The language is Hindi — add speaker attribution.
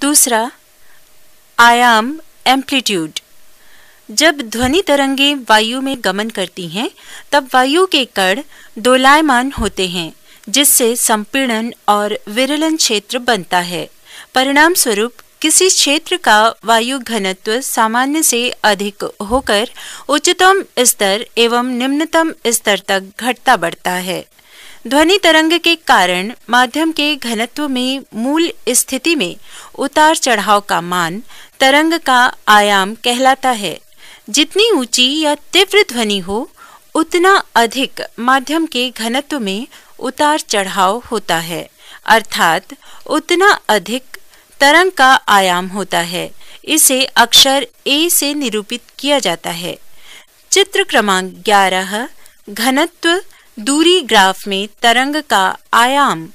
Speaker 1: दूसरा आयाम एम्पलीट्यूड जब ध्वनि तरंगे वायु में गमन करती हैं तब वायु के कण दोलायमान होते हैं जिससे संपीड़न और विरलन क्षेत्र बनता है परिणाम स्वरूप किसी क्षेत्र का वायु घनत्व सामान्य से अधिक होकर उच्चतम स्तर एवं निम्नतम स्तर तक घटता बढ़ता है ध्वनि तरंग के कारण माध्यम के घनत्व में मूल स्थिति में उतार चढ़ाव का मान तरंग का आयाम कहलाता है जितनी ऊंची या तीव्र ध्वनि हो उतना अधिक माध्यम के घनत्व में उतार चढ़ाव होता है अर्थात उतना अधिक तरंग का आयाम होता है इसे अक्षर ए से निरूपित किया जाता है चित्र क्रमांक 11 घनत्व दूरी ग्राफ में तरंग का आयाम